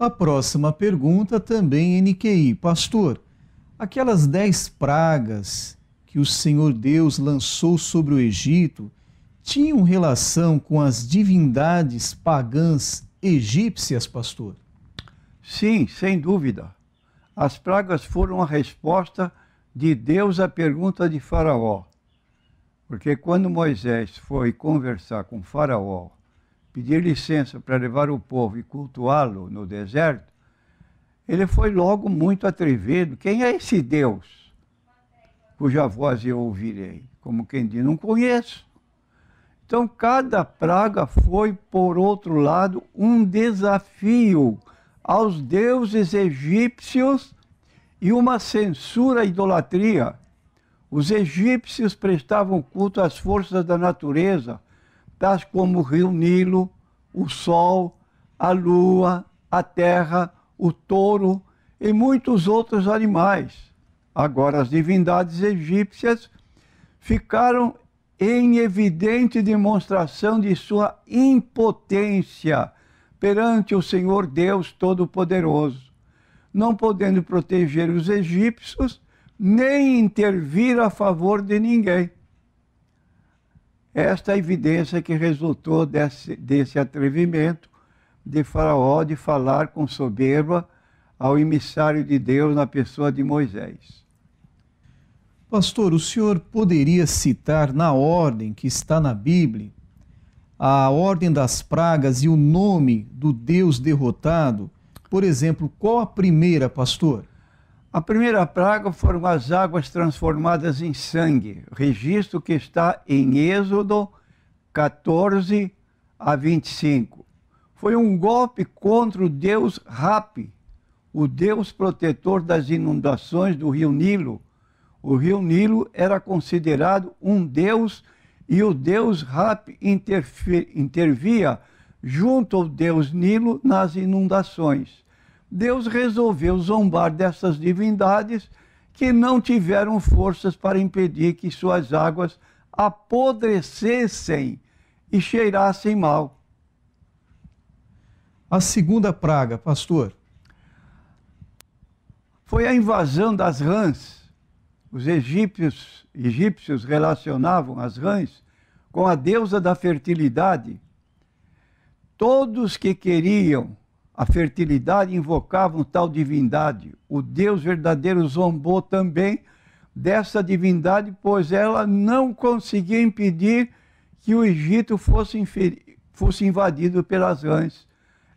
A próxima pergunta também é NQI. Pastor, aquelas dez pragas que o Senhor Deus lançou sobre o Egito tinham relação com as divindades pagãs egípcias, pastor? Sim, sem dúvida. As pragas foram a resposta de Deus à pergunta de Faraó. Porque quando Moisés foi conversar com Faraó pedir licença para levar o povo e cultuá-lo no deserto, ele foi logo muito atrevido. Quem é esse Deus cuja voz eu ouvirei? Como quem diz, não conheço. Então, cada praga foi, por outro lado, um desafio aos deuses egípcios e uma censura à idolatria. Os egípcios prestavam culto às forças da natureza, tais tá como o rio Nilo, o sol, a lua, a terra, o touro e muitos outros animais. Agora, as divindades egípcias ficaram em evidente demonstração de sua impotência perante o Senhor Deus Todo-Poderoso, não podendo proteger os egípcios nem intervir a favor de ninguém. Esta é a evidência que resultou desse, desse atrevimento de Faraó de falar com soberba ao emissário de Deus na pessoa de Moisés. Pastor, o senhor poderia citar na ordem que está na Bíblia a ordem das pragas e o nome do Deus derrotado? Por exemplo, qual a primeira, pastor? A primeira praga foram as águas transformadas em sangue, registro que está em Êxodo 14 a 25. Foi um golpe contra o deus Rapi, o deus protetor das inundações do rio Nilo. O rio Nilo era considerado um deus e o deus Rapi intervia junto ao deus Nilo nas inundações. Deus resolveu zombar dessas divindades que não tiveram forças para impedir que suas águas apodrecessem e cheirassem mal. A segunda praga, pastor, foi a invasão das rãs. Os egípcios, egípcios relacionavam as rãs com a deusa da fertilidade. Todos que queriam a fertilidade, invocavam tal divindade. O Deus verdadeiro zombou também dessa divindade, pois ela não conseguia impedir que o Egito fosse, fosse invadido pelas rãs.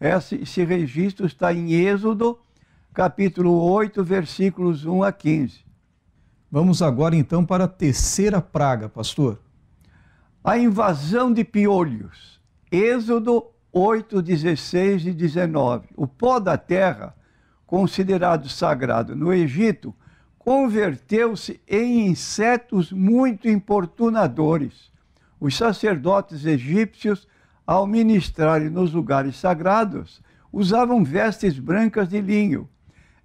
Esse, esse registro está em Êxodo, capítulo 8, versículos 1 a 15. Vamos agora então para a terceira praga, pastor. A invasão de piolhos. Êxodo 8, 16 e 19. O pó da terra, considerado sagrado no Egito, converteu-se em insetos muito importunadores. Os sacerdotes egípcios, ao ministrarem nos lugares sagrados, usavam vestes brancas de linho.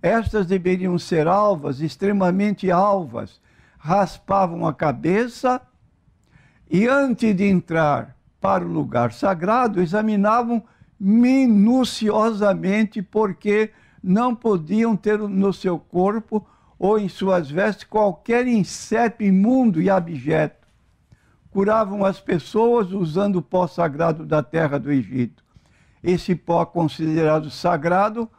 Estas deveriam ser alvas, extremamente alvas, raspavam a cabeça e, antes de entrar para o lugar sagrado, examinavam minuciosamente, porque não podiam ter no seu corpo ou em suas vestes qualquer inseto imundo e abjeto. Curavam as pessoas usando o pó sagrado da terra do Egito. Esse pó considerado sagrado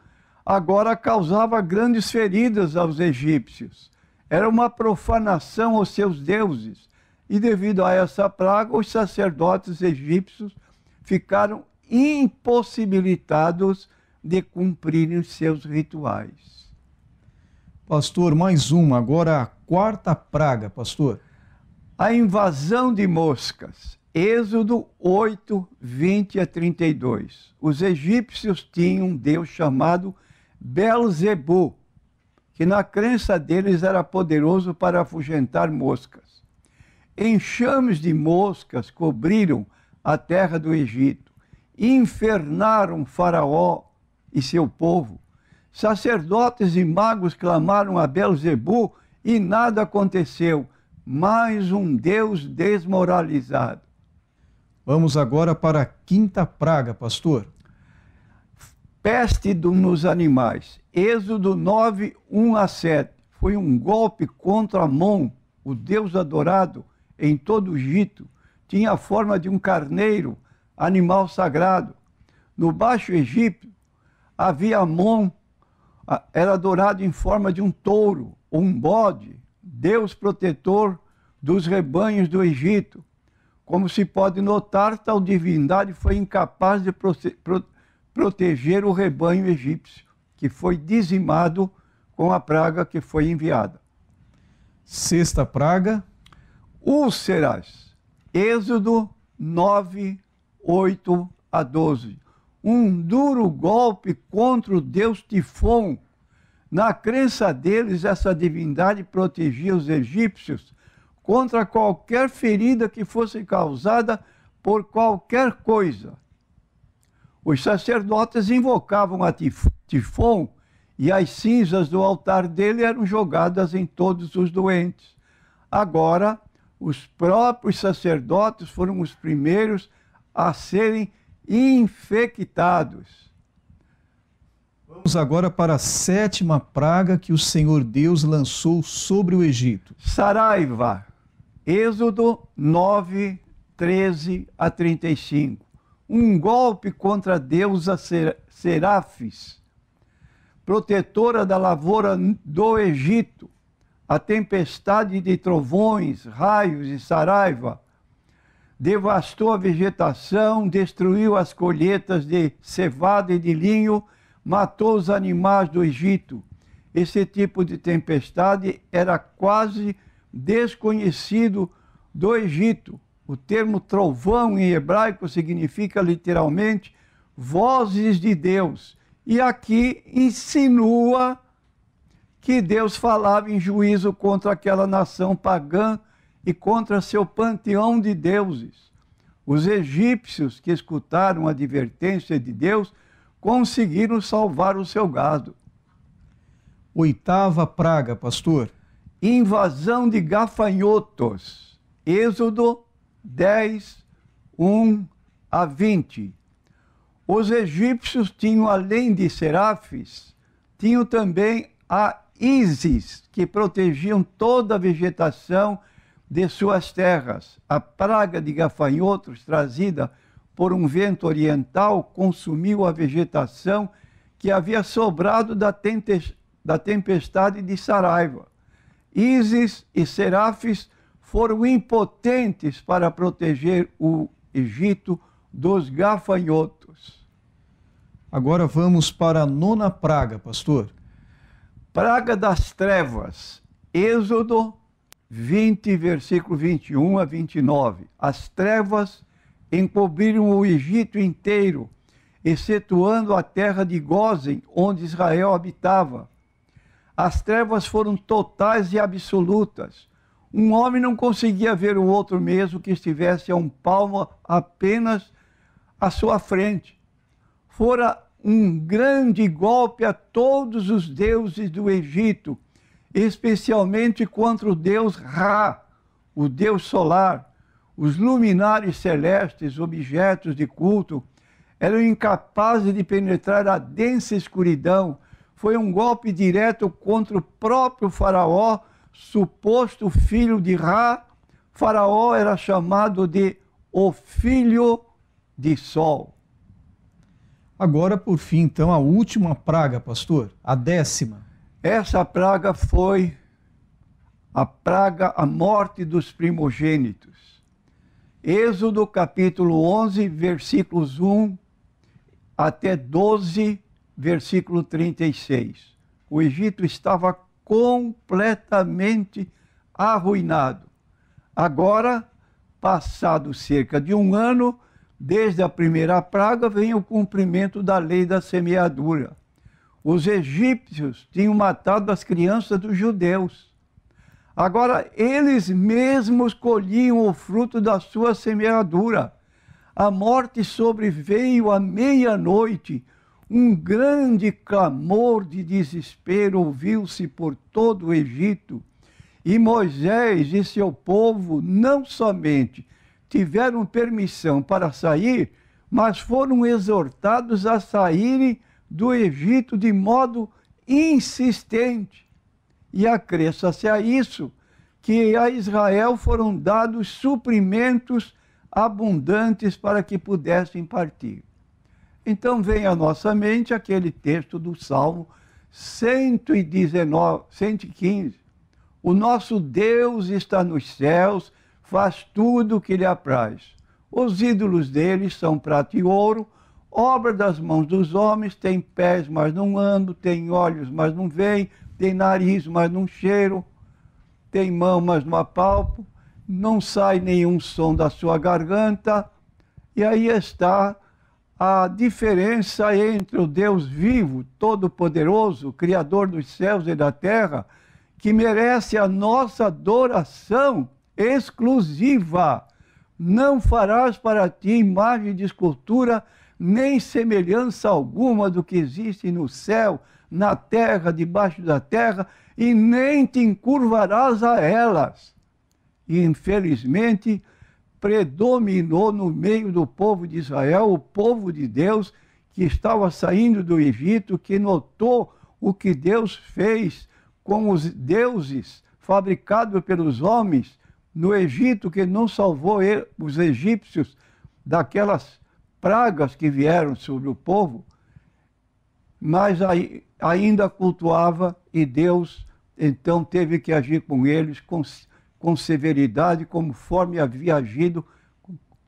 agora causava grandes feridas aos egípcios. Era uma profanação aos seus deuses e devido a essa praga, os sacerdotes egípcios ficaram impossibilitados de cumprirem os seus rituais. Pastor, mais uma, agora a quarta praga, pastor. A invasão de moscas. Êxodo 8, 20 a 32. Os egípcios tinham um deus chamado Belzebu, que na crença deles era poderoso para afugentar moscas. Enxames de moscas cobriram a terra do Egito, infernaram Faraó e seu povo. Sacerdotes e magos clamaram a Belzebu e nada aconteceu. Mais um Deus desmoralizado. Vamos agora para a quinta praga, pastor. Peste nos animais. Êxodo 9, 1 a 7. Foi um golpe contra Amon, o Deus adorado, em todo o Egito tinha a forma de um carneiro, animal sagrado. No Baixo Egito havia Amon, era adorado em forma de um touro um bode, Deus protetor dos rebanhos do Egito. Como se pode notar, tal divindade foi incapaz de proteger o rebanho egípcio, que foi dizimado com a praga que foi enviada. Sexta praga, Úlceras, Êxodo 9, 8 a 12. Um duro golpe contra o deus Tifon. Na crença deles, essa divindade protegia os egípcios contra qualquer ferida que fosse causada por qualquer coisa. Os sacerdotes invocavam a Tifon e as cinzas do altar dele eram jogadas em todos os doentes. Agora, os próprios sacerdotes foram os primeiros a serem infectados. Vamos agora para a sétima praga que o Senhor Deus lançou sobre o Egito. Saraiva, Êxodo 9, 13 a 35. Um golpe contra a deusa Serafis, protetora da lavoura do Egito, a tempestade de trovões, raios e saraiva, devastou a vegetação, destruiu as colheitas de cevada e de linho, matou os animais do Egito. Esse tipo de tempestade era quase desconhecido do Egito. O termo trovão em hebraico significa literalmente vozes de Deus. E aqui insinua que Deus falava em juízo contra aquela nação pagã e contra seu panteão de deuses. Os egípcios que escutaram a advertência de Deus conseguiram salvar o seu gado. Oitava praga, pastor. Invasão de gafanhotos. Êxodo 10, 1 a 20. Os egípcios tinham, além de serafes, tinham também a ísis que protegiam toda a vegetação de suas terras. A praga de gafanhotos trazida por um vento oriental consumiu a vegetação que havia sobrado da, tempestade de Saraiva. Ísis e Serafes foram impotentes para proteger o Egito dos gafanhotos. Agora vamos para a nona praga, pastor praga das trevas. Êxodo 20, versículo 21 a 29. As trevas encobriram o Egito inteiro, excetuando a terra de Gozen, onde Israel habitava. As trevas foram totais e absolutas. Um homem não conseguia ver o outro mesmo que estivesse a um palmo apenas à sua frente. Fora um grande golpe a todos os deuses do Egito, especialmente contra o deus Ra, o deus solar. Os luminares celestes, objetos de culto, eram incapazes de penetrar a densa escuridão. Foi um golpe direto contra o próprio Faraó, suposto filho de Ra. Faraó era chamado de o filho de Sol. Agora, por fim, então, a última praga, pastor, a décima. Essa praga foi a praga, a morte dos primogênitos. Êxodo capítulo 11, versículos 1 até 12, versículo 36. O Egito estava completamente arruinado. Agora, passado cerca de um ano, Desde a primeira praga vem o cumprimento da lei da semeadura. Os egípcios tinham matado as crianças dos judeus. Agora, eles mesmos colhiam o fruto da sua semeadura. A morte sobreveio à meia-noite. Um grande clamor de desespero ouviu-se por todo o Egito. E Moisés e seu povo não somente tiveram permissão para sair, mas foram exortados a saírem do Egito de modo insistente. E acresça-se a isso que a Israel foram dados suprimentos abundantes para que pudessem partir. Então vem à nossa mente aquele texto do Salmo 119, 115. O nosso Deus está nos céus, faz tudo o que lhe apraz. Os ídolos deles são prata e ouro, obra das mãos dos homens, tem pés, mas não andam, tem olhos, mas não veem, tem nariz, mas não cheiro, tem mão, mas não apalpo, não sai nenhum som da sua garganta. E aí está a diferença entre o Deus vivo, todo-poderoso, Criador dos céus e da terra, que merece a nossa adoração exclusiva. Não farás para ti imagem de escultura, nem semelhança alguma do que existe no céu, na terra, debaixo da terra, e nem te encurvarás a elas. E, infelizmente, predominou no meio do povo de Israel, o povo de Deus que estava saindo do Egito, que notou o que Deus fez com os deuses fabricados pelos homens no Egito que não salvou os egípcios daquelas pragas que vieram sobre o povo, mas aí, ainda cultuava e Deus então teve que agir com eles com, com severidade, conforme havia agido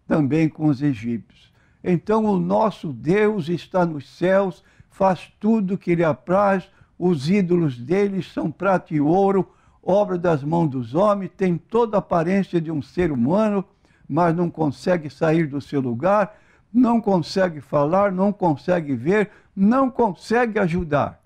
também com os egípcios. Então o nosso Deus está nos céus, faz tudo que lhe apraz, os ídolos deles são prata e ouro, obra das mãos dos homens, tem toda a aparência de um ser humano, mas não consegue sair do seu lugar, não consegue falar, não consegue ver, não consegue ajudar.